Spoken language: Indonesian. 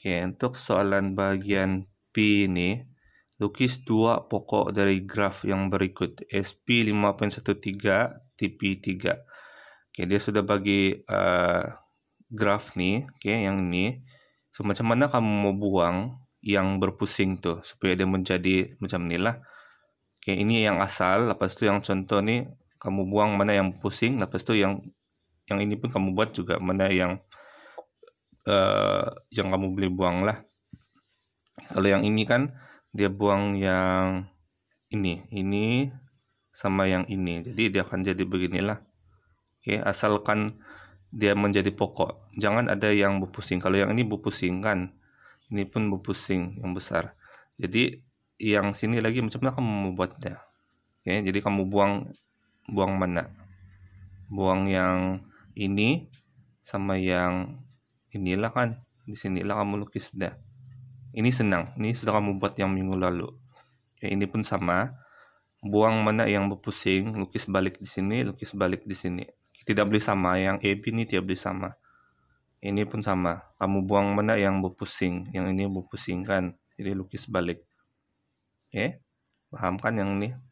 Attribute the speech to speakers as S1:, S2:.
S1: Oke, untuk soalan bagian P ini, lukis dua pokok dari graf yang berikut. SP 5.13, TP 3. Oke, dia sudah bagi uh, graf nih, oke, yang ini. So, macam mana kamu mau buang yang berpusing tuh, supaya dia menjadi macam inilah. Oke, ini yang asal, lepas itu yang contoh nih, kamu buang mana yang pusing, lepas itu yang yang ini pun kamu buat juga mana yang uh, yang kamu beli buang lah. kalau yang ini kan dia buang yang ini ini sama yang ini jadi dia akan jadi beginilah oke okay, asalkan dia menjadi pokok jangan ada yang berpusing kalau yang ini berpusing kan ini pun berpusing yang besar jadi yang sini lagi macam mana kamu membuatnya oke okay, jadi kamu buang buang mana buang yang ini sama yang inilah kan di sini lah kamu lukis dah ini senang ini sudah kamu buat yang minggu lalu ya ini pun sama buang mana yang berpusing lukis balik di sini lukis balik di sini tidak boleh sama yang B ini tidak boleh sama ini pun sama kamu buang mana yang berpusing yang ini berpusing kan jadi lukis balik ya eh, paham kan yang ini